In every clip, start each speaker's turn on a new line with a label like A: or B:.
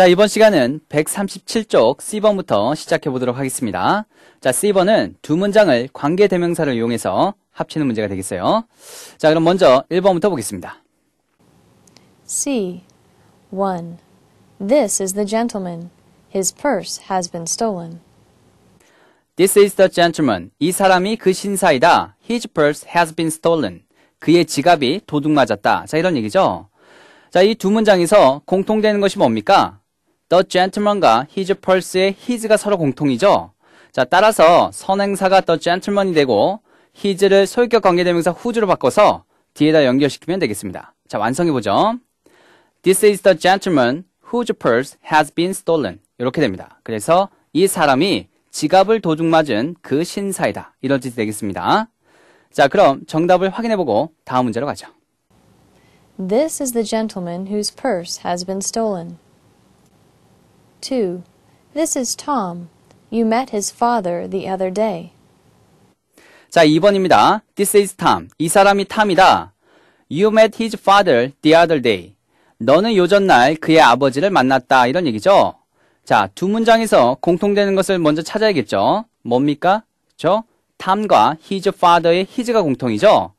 A: 자, 이번 시간은 137쪽 C번부터 시작해 보도록 하겠습니다. 자, C번은 두 문장을 관계 대명사를 이용해서 합치는 문제가 되겠어요. 자, 그럼 먼저 1번부터 보겠습니다.
B: C 1. This is the gentleman. His purse has been stolen.
A: This is the gentleman. 이 사람이 그 신사이다. His purse has been stolen. 그의 지갑이 도둑 맞았다. 자, 이런 얘기죠. 자, 이 두 문장에서 공통되는 것이 뭡니까? The gentleman과 his purse의 his가 서로 공통이죠. 자, 따라서 선행사가 the gentleman이 되고 his를 소유격 관계대명사 who로 바꿔서 뒤에다 연결시키면 되겠습니다. 자, 완성해보죠. This is the gentleman whose purse has been stolen. 이렇게 됩니다. 그래서 이 사람이 지갑을 도둑 맞은 그 신사이다. 이런 뜻이 되겠습니다. 자, 그럼 정답을 확인해보고 다음 문제로 가죠.
B: This is the gentleman whose purse has been stolen. 2. This is Tom. You met his father the other day.
A: 자, 2번입니다. This is Tom. 이 사람이 탐이다. You met his father the other day. 너는 요전날 그의 아버지를 만났다. 이런 얘기죠. 자, 두 문장에서 공통되는 것을 먼저 찾아야겠죠. 뭡니까? 저 탐과 his father의 his가 공통이죠.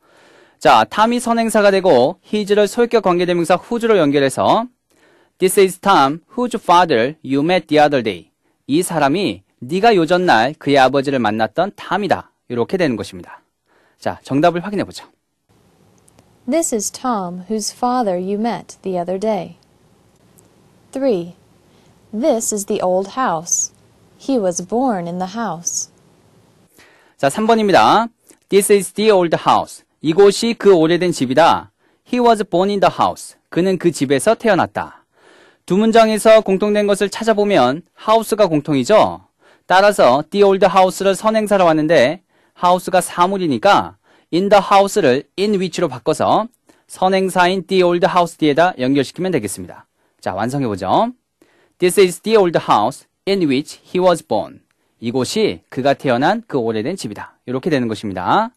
A: 자, 탐이 선행사가 되고 his를 소유격 관계대명사 후주로 연결해서 This is Tom, whose father you met the other day. 이 사람이 네가 요전 날 그의 아버지를 만났던 탐이다. 이렇게 되는 것입니다. 자, 정답을 확인해 보죠.
B: This is Tom, whose father you met the other day. 3. This is the old house. He was born in the house.
A: 자, 3번입니다. This is the old house. 이곳이 그 오래된 집이다. He was born in the house. 그는 그 집에서 태어났다. 두 문장에서 공통된 것을 찾아보면 house가 공통이죠. 따라서 the old house를 선행사로 하는데 house가 사물이니까 in the house를 in which로 바꿔서 선행사인 the old house 뒤에다 연결시키면 되겠습니다. 자, 완성해보죠. This is the old house in which he was born. 이곳이 그가 태어난 그 오래된 집이다. 이렇게 되는 것입니다.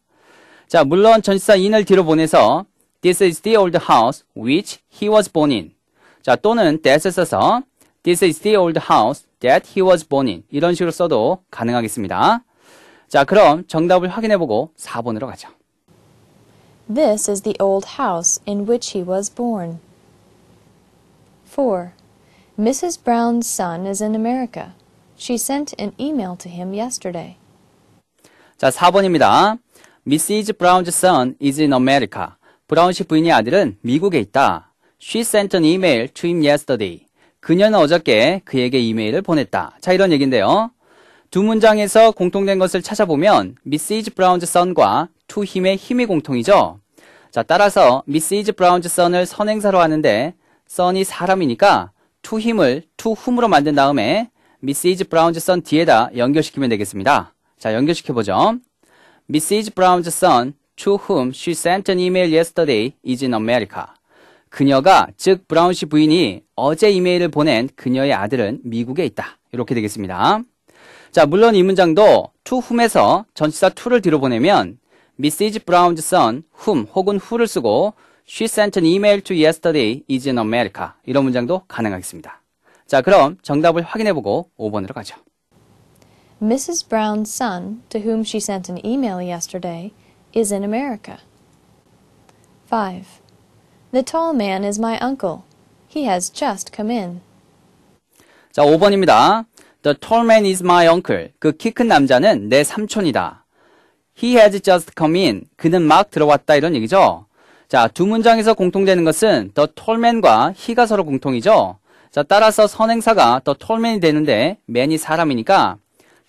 A: 자, 물론 전치사 in을 뒤로 보내서 This is the old house which he was born in. 자, 또는 t h a t 에 써서 this is the old house that he was born in 이런 식으로 써도 가능하겠습니다. 자, 그럼 정답을 확인해보고 4번으로 가죠.
B: This is the old house in which he was born. 4. Mrs. Brown's son is in America. She sent an email to him yesterday.
A: 자, 4번입니다. Mrs. Brown's son is in America. 브라운 씨 부인의 아들은 미국에 있다. She sent an email to him yesterday. 그녀는 어저께 그에게 이메일을 보냈다. 자, 이런 얘기인데요. 두 문장에서 공통된 것을 찾아보면 Mrs. Brown's son과 to him의 힘이 공통이죠. 자, 따라서 Mrs. Brown's son을 선행사로 하는데 son이 사람이니까 to him을 to whom으로 만든 다음에 Mrs. Brown's son 뒤에다 연결시키면 되겠습니다. 자, 연결시켜보죠. Mrs. Brown's son to whom she sent an email yesterday is in America. 그녀가 즉 브라운 씨 부인이 어제 이메일을 보낸 그녀의 아들은 미국에 있다. 이렇게 되겠습니다. 자, 물론 이 문장도 to whom에서 전치사 to를 뒤로 보내면 Mrs. Brown's son, whom 혹은 who를 쓰고 she sent an email to yesterday is in America 이런 문장도 가능하겠습니다. 자, 그럼 정답을 확인해보고 5번으로 가죠.
B: Mrs. Brown's son, to whom she sent an email yesterday, is in America. 5. The tall man is my uncle. He has just come in.
A: 자, 5번입니다. The tall man is my uncle. 그 키 큰 남자는 내 삼촌이다. He has just come in. 그는 막 들어왔다 이런 얘기죠. 자, 두 문장에서 공통되는 것은 the tall man과 he가 서로 공통이죠. 자, 따라서 선행사가 the tall man이 되는데 man이 사람이니까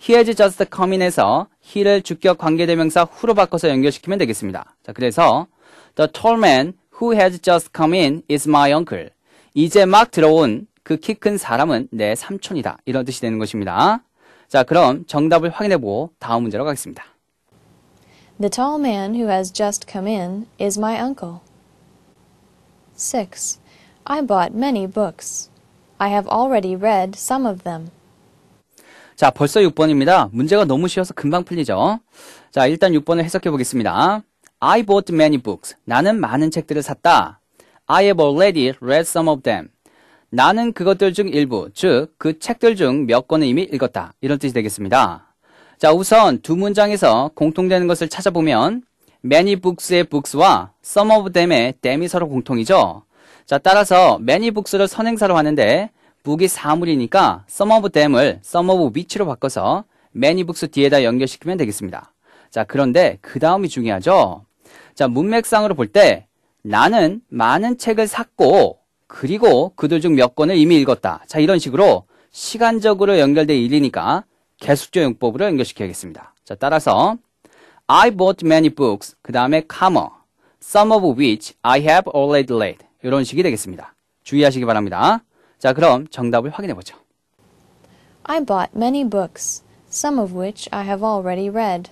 A: he has just come in에서 he를 주격 관계대명사 후로 바꿔서 연결시키면 되겠습니다. 자, 그래서 the tall man who has just come in is my uncle. 이제 막 들어온 그 키 큰 사람은 내 삼촌이다. 이런 뜻이 되는 것입니다. 자, 그럼 정답을 확인해보고 다음 문제로 가겠습니다.
B: The tall man who has just come in is my uncle. 6. I bought many books. I have already read some of them.
A: 자, 벌써 6번입니다. 문제가 너무 쉬워서 금방 풀리죠? 자, 일단 6번을 해석해 보겠습니다. I bought many books. 나는 많은 책들을 샀다. I have already read some of them. 나는 그것들 중 일부, 즉, 그 책들 중 몇 권을 이미 읽었다. 이런 뜻이 되겠습니다. 자, 우선 두 문장에서 공통되는 것을 찾아보면, many books의 books와 some of them의 them이 서로 공통이죠. 자, 따라서 many books를 선행사로 하는데, book이 사물이니까 some of them을 some of which로 바꿔서 many books 뒤에다 연결시키면 되겠습니다. 자, 그런데 그 다음이 중요하죠. 자, 문맥상으로 볼 때 나는 많은 책을 샀고 그리고 그들 중 몇 권을 이미 읽었다. 자, 이런 식으로 시간적으로 연결된 일이니까 계속적 용법으로 연결시켜야겠습니다. 자, 따라서 I bought many books. 그 다음에 comma. Some of which I have already read. 이런 식이 되겠습니다. 주의하시기 바랍니다. 자, 그럼 정답을 확인해 보죠.
B: I bought many books, some of which I have already read.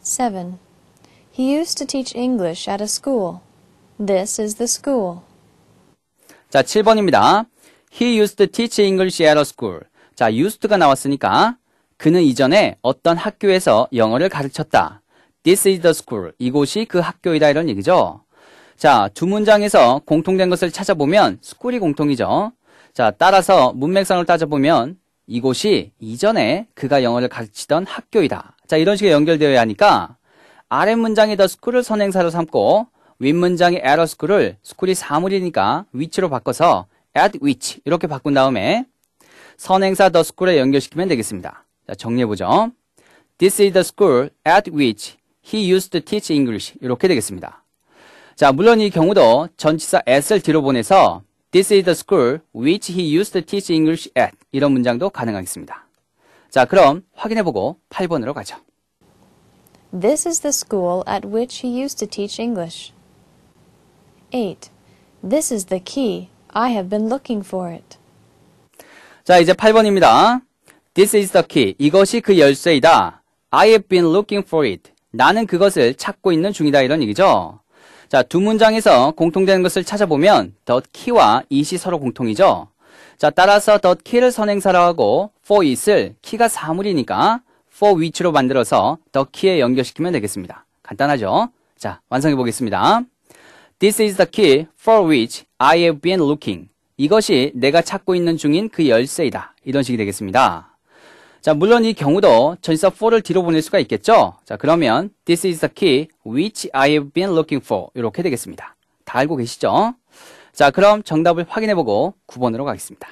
B: 7. He used to teach English at a school. This is the school.
A: 자, 7번입니다. He used to teach English at a school. 자, used가 나왔으니까 그는 이전에 어떤 학교에서 영어를 가르쳤다. This is the school. 이곳이 그 학교이다 이런 얘기죠. 자, 두 문장에서 공통된 것을 찾아보면 스쿨이 공통이죠. 자, 따라서 문맥상을 따져보면 이곳이 이전에 그가 영어를 가르치던 학교이다. 자, 이런 식의 연결되어야 하니까 아랫 문장이 더 스쿨을 선행사로 삼고 윗 문장이 at a school을 스쿨이 사물이니까 위치로 바꿔서 at which 이렇게 바꾼 다음에 선행사 the school에 연결시키면 되겠습니다. 자, 정리해보죠. This is the school at which he used to teach English 이렇게 되겠습니다. 자, 물론 이 경우도 전치사 at을 뒤로 보내서 This is the school which he used to teach English at 이런 문장도 가능하겠습니다. 자, 그럼 확인해보고 8번으로
B: 가죠. This is the school at which he used to teach English. 8. This is the key. I have been looking for it.
A: 자, 이제 8번입니다. This is the key. 이것이 그 열쇠이다. I have been looking for it. 나는 그것을 찾고 있는 중이다. 이런 얘기죠. 자, 두 문장에서 공통되는 것을 찾아보면 the key와 it이 서로 공통이죠. 자, 따라서 the key를 선행사로 하고 for it을 key가 사물이니까 for which로 만들어서 the key에 연결시키면 되겠습니다. 간단하죠? 자, 완성해 보겠습니다. This is the key for which I have been looking. 이것이 내가 찾고 있는 중인 그 열쇠이다. 이런 식이 되겠습니다. 자, 물론 이 경우도 전치사 for를 뒤로 보낼 수가 있겠죠? 자, 그러면 this is the key which I have been looking for. 이렇게 되겠습니다. 다 알고 계시죠? 자, 그럼 정답을 확인해 보고 9번으로 가겠습니다.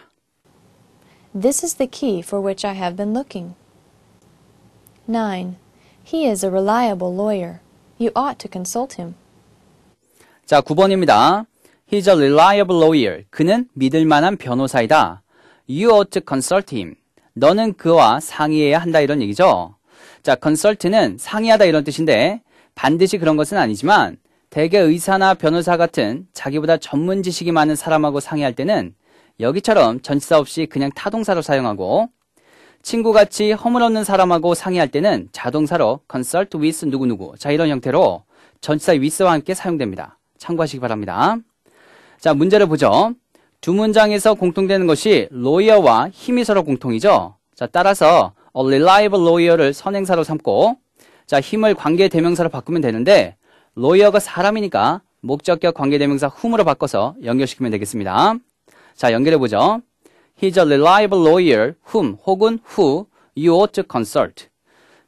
B: This is the key for which I have been looking. 9. He is a reliable lawyer. You ought to consult him.
A: 자, 9번입니다. He's a reliable lawyer. 그는 믿을 만한 변호사이다. You ought to consult him. 너는 그와 상의해야 한다 이런 얘기죠. 자, consult는 상의하다 이런 뜻인데 반드시 그런 것은 아니지만 대개 의사나 변호사 같은 자기보다 전문 지식이 많은 사람하고 상의할 때는 여기처럼 전치사 없이 그냥 타동사로 사용하고 친구같이 허물없는 사람하고 상의할 때는 자동사로 consult with 누구누구 자 이런 형태로 전치사 with와 함께 사용됩니다. 참고하시기 바랍니다. 자 문제를 보죠. 두 문장에서 공통되는 것이 lawyer와 힘이 서로 공통이죠. 자 따라서 a reliable lawyer를 선행사로 삼고 자 힘을 관계 대명사로 바꾸면 되는데 lawyer가 사람이니까 목적격 관계 대명사 whom으로 바꿔서 연결시키면 되겠습니다. 자 연결해보죠. He's a reliable lawyer whom 혹은 who you ought to consult.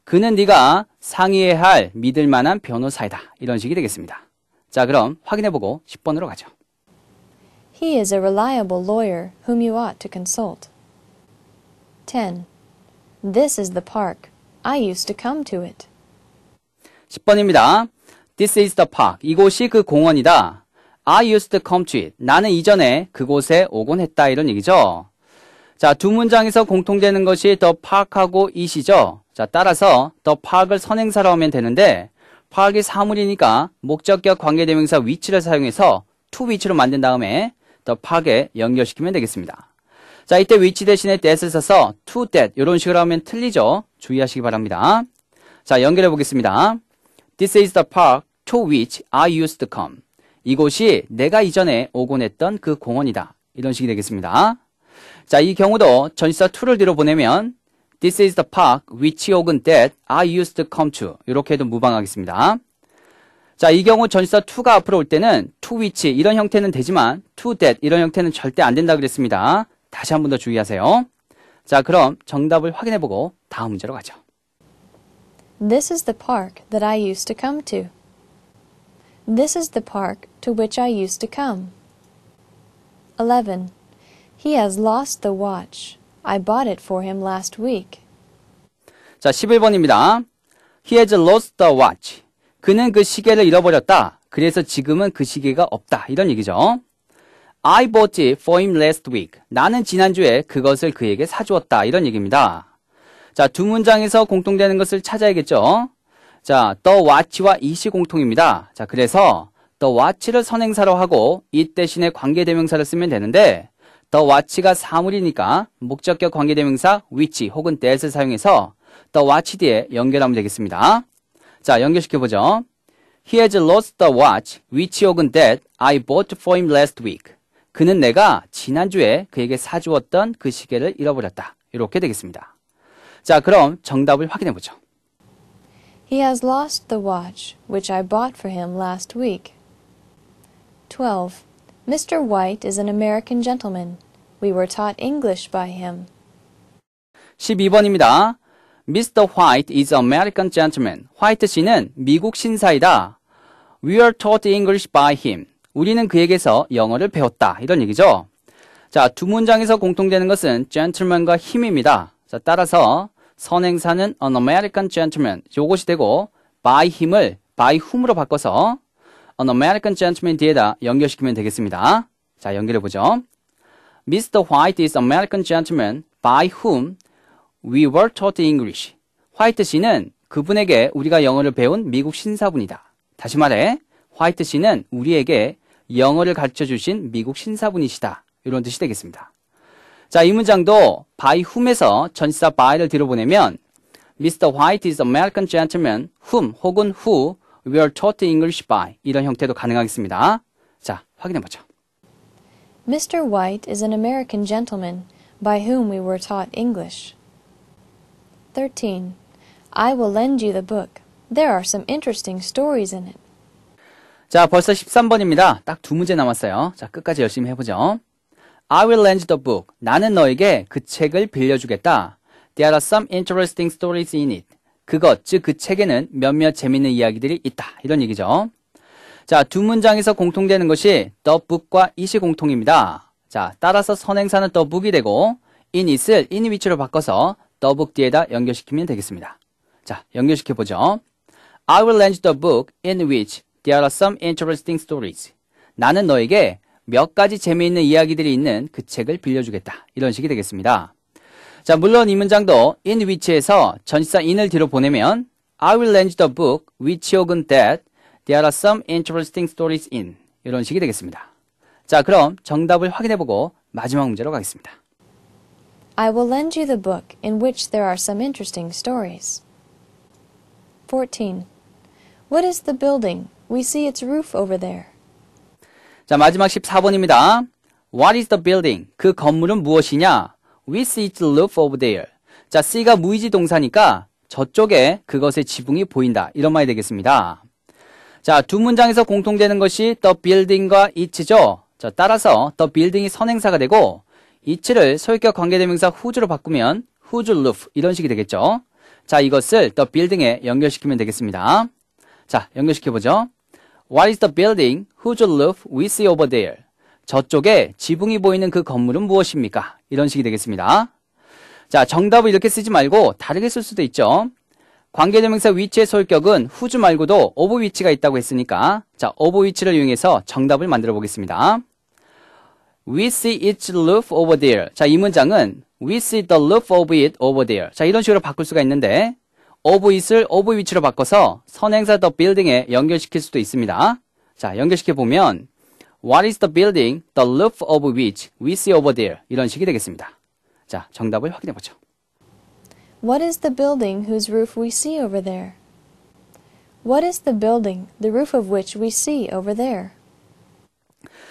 A: 그는 네가 상의해야 할 믿을 만한 변호사이다. 이런 식이 되겠습니다. 자, 그럼 확인해 보고 10번으로 가죠.
B: He is a reliable lawyer whom you ought to consult. 10. This is the park. I used to come to it.
A: 10번입니다. This is the park. 이곳이 그 공원이다. I used to come to it. 나는 이전에 그곳에 오곤 했다. 이런 얘기죠. 자, 두 문장에서 공통되는 것이 the park하고 it이죠. 자, 따라서 the park을 선행사로 하면 되는데 park이 사물이니까 목적격 관계대명사 위치를 사용해서 to 위치로 만든 다음에 the park에 연결시키면 되겠습니다. 자, 이때 위치 대신에 that을 써서 to that 이런 식으로 하면 틀리죠. 주의하시기 바랍니다. 자, 연결해 보겠습니다. This is the park to which I used to come. 이곳이 내가 이전에 오곤 했던 그 공원이다. 이런 식이 되겠습니다. 자, 이 경우도 전치사 to를 뒤로 보내면 This is the park which 혹은 that I used to come to 이렇게 해도 무방하겠습니다. 자, 이 경우 전치사 to가 앞으로 올 때는 to which 이런 형태는 되지만 to that 이런 형태는 절대 안 된다 그랬습니다. 다시 한 번 더 주의하세요. 자, 그럼 정답을 확인해 보고 다음 문제로 가죠.
B: This is the park that I used to come to. This is the park to which I used to come. 11. He has lost the watch. I bought it for him last week.
A: 자, 11번입니다. He has lost the watch. 그는 그 시계를 잃어버렸다. 그래서 지금은 그 시계가 없다. 이런 얘기죠. I bought it for him last week. 나는 지난주에 그것을 그에게 사주었다. 이런 얘기입니다. 자, 두 문장에서 공통되는 것을 찾아야겠죠. 자, the watch와 이시 공통입니다. 자, 그래서 the watch를 선행사로 하고 it 대신에 관계대명사를 쓰면 되는데 the what가 사물이니까 목적격 관계대명사 which 혹은 that을 사용해서 the watch 뒤에 연결하면 되겠습니다. 자, 연결시켜보죠. He has lost the watch, which 혹은 that I bought for him last week. 그는 내가 지난주에 그에게 사주었던 그 시계를 잃어버렸다. 이렇게 되겠습니다. 자, 그럼 정답을 확인해보죠.
B: He has lost the watch, which I bought for him last week. 12. Mr. White is an American gentleman. We were taught English by him.
A: 12번입니다. Mr. White is an American gentleman. 화이트 씨는 미국 신사이다. We w e r e taught English by him. 우리는 그에게서 영어를 배웠다. 이런 얘기죠. 자, 두 문장에서 공통되는 것은 gentleman과 h i m 입니다 자, 따라서 선행사는 an American gentleman 요것이 되고 by h i m 을 by whom으로 바꿔서 An American Gentleman 뒤에다 연결시키면 되겠습니다. 자, 연결해 보죠. Mr. White is American gentleman by whom we were taught English. 화이트 씨는 그분에게 우리가 영어를 배운 미국 신사분이다. 다시 말해, 화이트 씨는 우리에게 영어를 가르쳐 주신 미국 신사분이시다. 이런 뜻이 되겠습니다. 자, 이 문장도 by whom에서 전치사 by를 뒤로 보내면 Mr. White is American gentleman whom 혹은 who We are taught English by 이런 형태도 가능하겠습니다. 자, 확인해보죠.
B: Mr. White is an American gentleman by whom we were taught English. 13. I will lend you the book. There are some interesting stories in it.
A: 자, 벌써 13번입니다. 딱 두 문제 남았어요. 자, 끝까지 열심히 해보죠. I will lend you the book. 나는 너에게 그 책을 빌려주겠다. There are some interesting stories in it. 그것, 즉 그 책에는 몇몇 재미있는 이야기들이 있다. 이런 얘기죠. 자, 두 문장에서 공통되는 것이 the book과 이시 공통입니다. 자, 따라서 선행사는 the book이 되고 in it을 in 위치로 바꿔서 the book 뒤에다 연결시키면 되겠습니다. 자, 연결시켜 보죠. I will lend y the book in which there are some interesting stories. 나는 너에게 몇 가지 재미있는 이야기들이 있는 그 책을 빌려주겠다. 이런 식이 되겠습니다. 자, 물론 이 문장도 in which에서 전치사 in을 뒤로 보내면 I will lend you the book which 혹은 that there are some interesting stories in 이런 식이 되겠습니다. 자, 그럼 정답을 확인해보고 마지막 문제로 가겠습니다.
B: I will lend you the book in which there are some interesting stories. 14. What is the building? We see its roof over there.
A: 자, 마지막 14번입니다. What is the building? 그 건물은 무엇이냐? with its roof of there. 자, see가 무이지 동사니까 저쪽에 그것의 지붕이 보인다. 이런 말이 되겠습니다. 자, 두 문장에서 공통되는 것이 the building과 it죠. 자, 따라서 the building이 선행사가 되고 it를 소유격 관계대명사 whose로 바꾸면 whose roof 이런 식이 되겠죠. 자, 이것을 the building에 연결시키면 되겠습니다. 자, 연결시켜보죠. What is the building whose roof we see over there? 저쪽에 지붕이 보이는 그 건물은 무엇입니까? 이런 식이 되겠습니다. 자, 정답을 이렇게 쓰지 말고 다르게 쓸 수도 있죠. 관계대명사 위치의 소유격은 후주 말고도 오브 위치가 있다고 했으니까 자, 오브 위치를 이용해서 정답을 만들어 보겠습니다. We see its roof over there. 자, 이 문장은 We see the roof of it over there. 자, 이런 식으로 바꿀 수가 있는데 of it을 of 위치로 바꿔서 선행사 the building에 연결시킬 수도 있습니다. 자, 연결시켜 보면 What is the building, the roof of which we see over there? 이런 식이 되겠습니다. 자, 정답을 확인해 보죠.
B: What is the building whose roof we see over there? What is the building, the roof of which we see over there?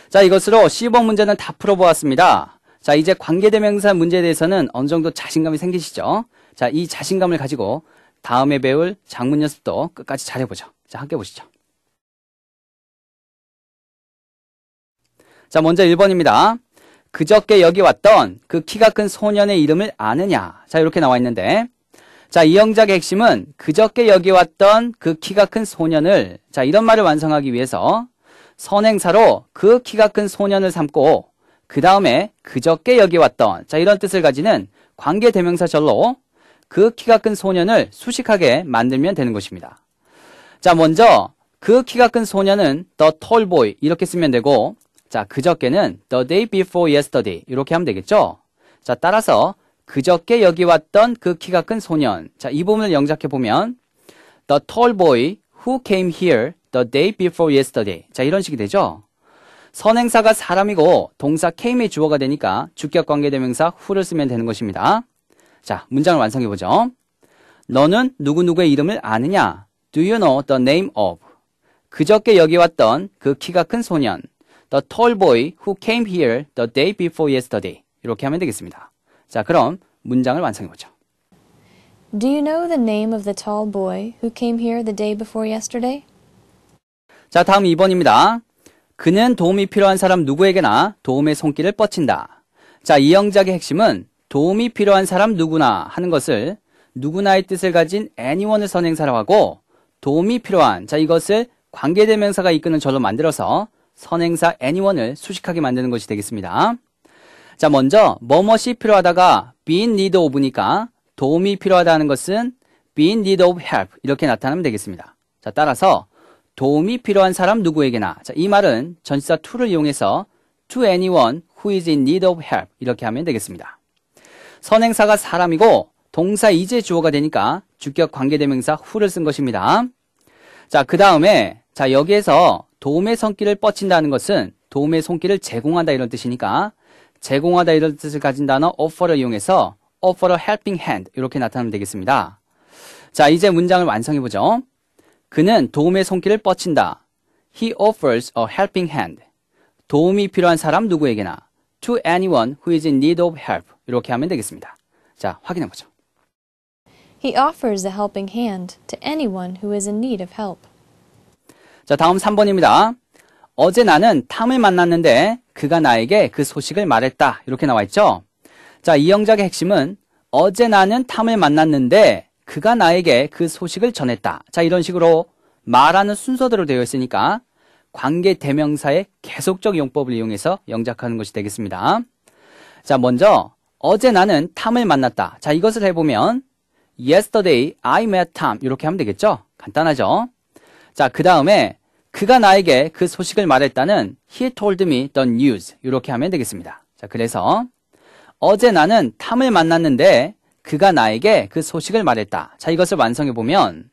A: 자, 이것으로 10번 문제는 다 풀어보았습니다. 자, 이제 관계대명사 문제에 대해서는 어느 정도 자신감이 생기시죠? 자, 이 자신감을 가지고 다음에 배울 장문 연습도 끝까지 잘해보죠. 자, 함께 보시죠. 자, 먼저 1번입니다. 그저께 여기 왔던 그 키가 큰 소년의 이름을 아느냐. 자, 이렇게 나와 있는데. 자, 이 영작의 핵심은 그저께 여기 왔던 그 키가 큰 소년을 자, 이런 말을 완성하기 위해서 선행사로 그 키가 큰 소년을 삼고 그 다음에 그저께 여기 왔던 자, 이런 뜻을 가지는 관계 대명사절로 그 키가 큰 소년을 수식하게 만들면 되는 것입니다. 자, 먼저 그 키가 큰 소년은 the tall boy 이렇게 쓰면 되고 자, 그저께는 the day before yesterday 이렇게 하면 되겠죠? 자, 따라서 그저께 여기 왔던 그 키가 큰 소년. 자, 이 부분을 영작해 보면 the tall boy who came here the day before yesterday. 자, 이런 식이 되죠? 선행사가 사람이고 동사 came의 주어가 되니까 주격 관계 대명사 who를 쓰면 되는 것입니다. 자, 문장을 완성해 보죠. 너는 누구누구의 이름을 아느냐? Do you know the name of? 그저께 여기 왔던 그 키가 큰 소년. The tall boy who came here the day before yesterday. 이렇게 하면 되겠습니다. 자, 그럼 문장을 완성해 보죠.
B: Do you know the name of the tall boy who came here the day before yesterday?
A: 자, 다음 2번입니다. 그는 도움이 필요한 사람 누구에게나 도움의 손길을 뻗친다. 자, 이 영작의 핵심은 도움이 필요한 사람 누구나 하는 것을 누구나의 뜻을 가진 anyone을 선행사라고 하고 도움이 필요한 자 이것을 관계대명사가 이끄는 절로 만들어서 선행사 anyone을 수식하게 만드는 것이 되겠습니다. 자, 먼저 뭐뭇이 필요하다가 being need of니까 도움이 필요하다는 것은 being need of help 이렇게 나타나면 되겠습니다. 자, 따라서 도움이 필요한 사람 누구에게나 자, 이 말은 전치사 to를 이용해서 to anyone who is in need of help 이렇게 하면 되겠습니다. 선행사가 사람이고 동사 이제 주어가 되니까 주격 관계대명사 who를 쓴 것입니다. 자, 그 다음에 자, 여기에서 도움의 손길을 뻗친다는 것은 도움의 손길을 제공한다 이런 뜻이니까 제공하다 이런 뜻을 가진 단어 offer를 이용해서 offer a helping hand 이렇게 나타나면 되겠습니다. 자, 이제 문장을 완성해 보죠. 그는 도움의 손길을 뻗친다. He offers a helping hand. 도움이 필요한 사람 누구에게나 to anyone who is in need of help 이렇게 하면 되겠습니다. 자, 확인해 보죠.
B: He offers a helping hand to anyone who is in need of help.
A: 자, 다음 3번입니다. 어제 나는 탐을 만났는데 그가 나에게 그 소식을 말했다. 이렇게 나와 있죠? 자, 이 영작의 핵심은 어제 나는 탐을 만났는데 그가 나에게 그 소식을 전했다. 자, 이런 식으로 말하는 순서대로 되어 있으니까 관계 대명사의 계속적 용법을 이용해서 영작하는 것이 되겠습니다. 자, 먼저 어제 나는 탐을 만났다. 자, 이것을 해보면 yesterday I met Tom 이렇게 하면 되겠죠? 간단하죠? 자, 그 다음에 그가 나에게 그 소식을 말했다는 he told me the news 이렇게 하면 되겠습니다. 자, 그래서 어제 나는 탐을 만났는데 그가 나에게 그 소식을 말했다. 자, 이것을 완성해 보면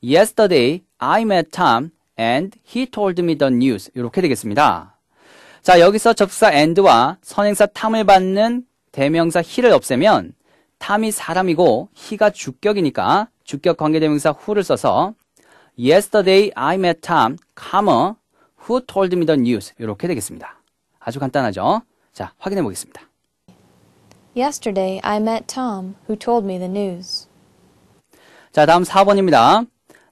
A: yesterday I met Tom and he told me the news 이렇게 되겠습니다. 자, 여기서 접사 and와 선행사 탐을 받는 대명사 he를 없애면 탐이 사람이고 he가 주격이니까 주격 관계대명사 who를 써서 Yesterday I met Tom, comma, who told me the news. 이렇게 되겠습니다. 아주 간단하죠? 자, 확인해 보겠습니다.
B: Yesterday I met Tom, who told me the news.
A: 자, 다음 4번입니다.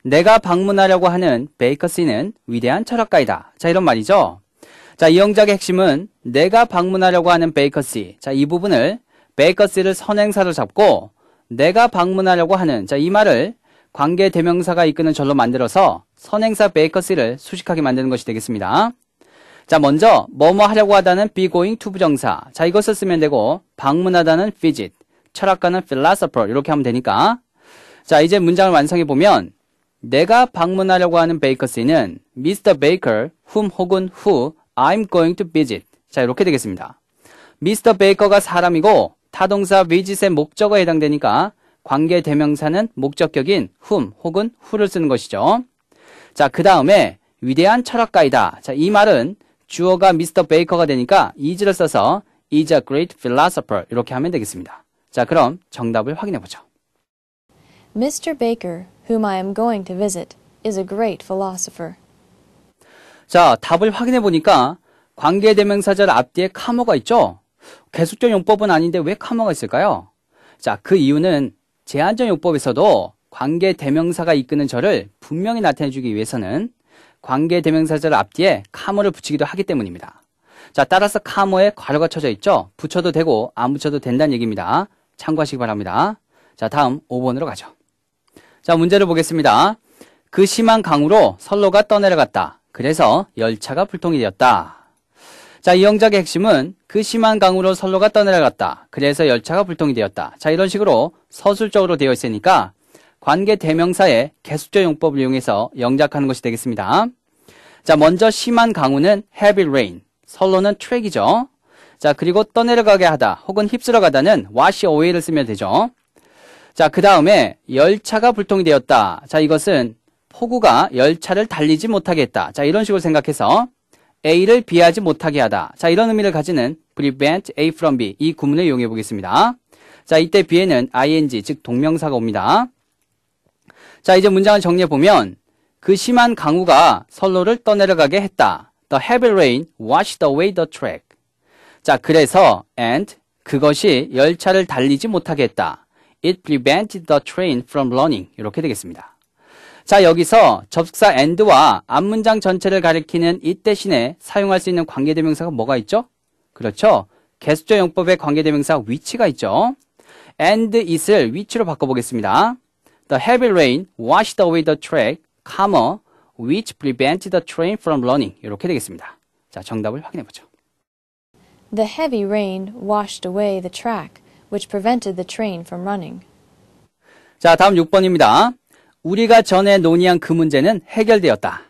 A: 내가 방문하려고 하는 베이커스는 위대한 철학가이다. 자, 이런 말이죠. 자, 이 영작의 핵심은 내가 방문하려고 하는 베이커스 자, 이 부분을 베이커스를 선행사로 잡고 내가 방문하려고 하는 자, 이 말을 관계 대명사가 이끄는 절로 만들어서 선행사 베이커스를 수식하게 만드는 것이 되겠습니다. 자, 먼저 뭐뭐 하려고 하다는 be going to 부정사. 자, 이것을 쓰면 되고 방문하다는 visit, 철학가는 philosopher 이렇게 하면 되니까. 자, 이제 문장을 완성해 보면 내가 방문하려고 하는 베이커스는 Mr. Baker, whom 혹은 who I'm going to visit. 자, 이렇게 되겠습니다. Mr. Baker가 사람이고 타동사 visit의 목적어에 해당되니까 관계 대명사는 목적격인 whom 혹은 who를 쓰는 것이죠. 자, 그 다음에 위대한 철학가이다. 자, 이 말은 주어가 미스터 베이커가 되니까 is를 써서 is a great philosopher 이렇게 하면 되겠습니다. 자, 그럼 정답을 확인해 보죠.
B: Mr. Baker, whom I am going to visit, is a great philosopher.
A: 자, 답을 확인해 보니까 관계대명사절 앞뒤에 카모가 있죠? 계속적 용법은 아닌데 왜 카모가 있을까요? 자, 그 이유는 제한전용법에서도 관계 대명사가 이끄는 절을 분명히 나타내주기 위해서는 관계 대명사절 앞뒤에 카모를 붙이기도 하기 때문입니다. 자, 따라서 카모에 괄호가 쳐져 있죠? 붙여도 되고 안 붙여도 된다는 얘기입니다. 참고하시기 바랍니다. 자, 다음 5번으로 가죠. 자, 문제를 보겠습니다. 그 심한 강으로 선로가 떠내려갔다. 그래서 열차가 불통이 되었다. 자, 이 영작의 핵심은 그 심한 강우로 선로가 떠내려갔다. 그래서 열차가 불통이 되었다. 자, 이런 식으로 서술적으로 되어 있으니까 관계 대명사의 개수조 용법을 이용해서 영작하는 것이 되겠습니다. 자, 먼저 심한 강우는 heavy rain, 선로는 t r a c k 이죠 자, 그리고 떠내려가게 하다 혹은 휩쓸어가다는 wash away를 쓰면 되죠. 자, 그 다음에 열차가 불통이 되었다. 자, 이것은 폭우가 열차를 달리지 못하게 했다. 자, 이런 식으로 생각해서 A를 B하지 못하게 하다. 자, 이런 의미를 가지는 prevent A from B 이 구문을 이용해 보겠습니다. 자, 이때 B에는 ing, 즉 동명사가 옵니다. 자, 이제 문장을 정리해 보면 그 심한 강우가 선로를 떠내려가게 했다. The heavy rain washed away the track. 자, 그래서 and 그것이 열차를 달리지 못하게 했다. It prevented the train from running. 이렇게 되겠습니다. 자, 여기서 접속사 and와 앞문장 전체를 가리키는 이 대신에 사용할 수 있는 관계대명사가 뭐가 있죠? 그렇죠. 개수조 용법의 관계대명사 위치가 있죠. and it을 위치로 바꿔보겠습니다. The heavy rain washed away the track, comma, which prevented the train from running. 이렇게 되겠습니다. 자, 정답을 확인해보죠.
B: The heavy rain washed away the track, which prevented the train from running.
A: 자, 다음 6번입니다. 우리가 전에 논의한 그 문제는 해결되었다.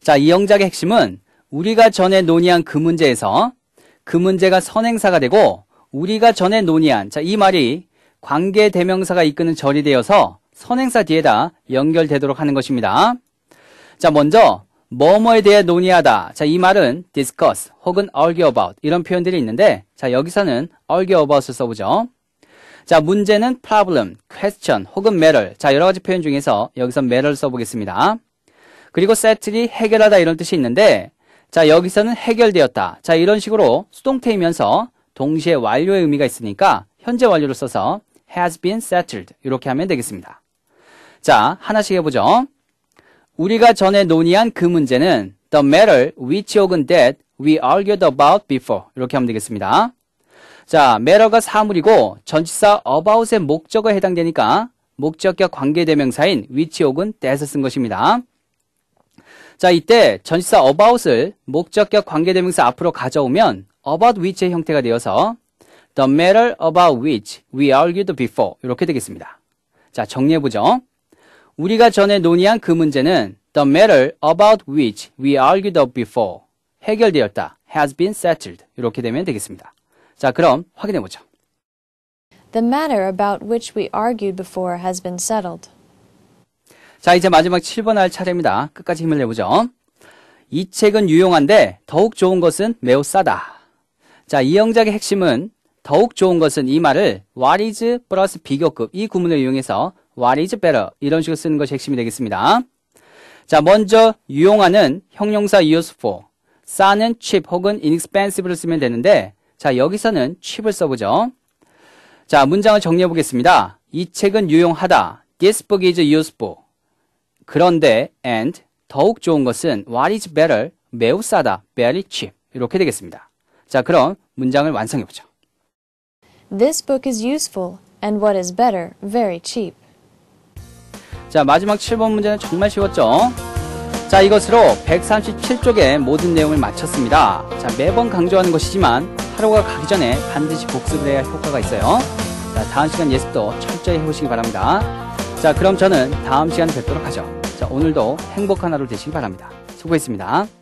A: 자, 이 영작의 핵심은 우리가 전에 논의한 그 문제에서 그 문제가 선행사가 되고 우리가 전에 논의한 자, 이 말이 관계 대명사가 이끄는 절이 되어서 선행사 뒤에다 연결되도록 하는 것입니다. 자, 먼저 뭐뭐에 대해 논의하다. 자, 이 말은 discuss 혹은 argue about 이런 표현들이 있는데 자, 여기서는 argue about을 써보죠. 자, 문제는 problem, question 혹은 matter. 자, 여러 가지 표현 중에서 여기서 matter를 써보겠습니다. 그리고 settle이 해결하다 이런 뜻이 있는데 자, 여기서는 해결되었다. 자, 이런 식으로 수동태이면서 동시에 완료의 의미가 있으니까 현재 완료를 써서 has been settled 이렇게 하면 되겠습니다. 자, 하나씩 해보죠. 우리가 전에 논의한 그 문제는 the matter which 혹은 that we argued about before 이렇게 하면 되겠습니다. 자, matter가 사물이고 전치사 about의 목적어에 해당되니까 목적과 관계대명사인 which 혹은 that을 쓴 것입니다. 자, 이때 전치사 about을 목적과 관계대명사 앞으로 가져오면 about which의 형태가 되어서 the matter about which we argued before 이렇게 되겠습니다. 자, 정리해보죠. 우리가 전에 논의한 그 문제는 the matter about which we argued before 해결되었다, has been settled 이렇게 되면 되겠습니다. 자, 그럼 확인해 보죠.
B: The matter about which we argued before has been settled.
A: 자, 이제 마지막 7번 할 차례입니다. 끝까지 힘을 내보죠. 이 책은 유용한데 더욱 좋은 것은 매우 싸다. 자, 이 영작의 핵심은 더욱 좋은 것은 이 말을 what is plus 비교급 이 구문을 이용해서 what is better 이런 식으로 쓰는 것이 핵심이 되겠습니다. 자, 먼저 유용하는 형용사 useful, 싸는 cheap 혹은 inexpensive를 쓰면 되는데 자, 여기서는 chip을 써보죠. 자, 문장을 정리해 보겠습니다. 이 책은 유용하다. This book is useful. 그런데 and 더욱 좋은 것은 what is better 매우 싸다. very cheap. 이렇게 되겠습니다. 자, 그럼 문장을 완성해 보죠.
B: This book is useful and what is better very cheap.
A: 자, 마지막 7번 문제는 정말 쉬웠죠? 자, 이것으로 137쪽의 모든 내용을 마쳤습니다. 자, 매번 강조하는 것이지만 하루가 가기 전에 반드시 복습을 해야 효과가 있어요. 자, 다음 시간 예습도 철저히 해보시기 바랍니다. 자, 그럼 저는 다음 시간에 뵙도록 하죠. 자, 오늘도 행복한 하루 되시기 바랍니다. 수고했습니다.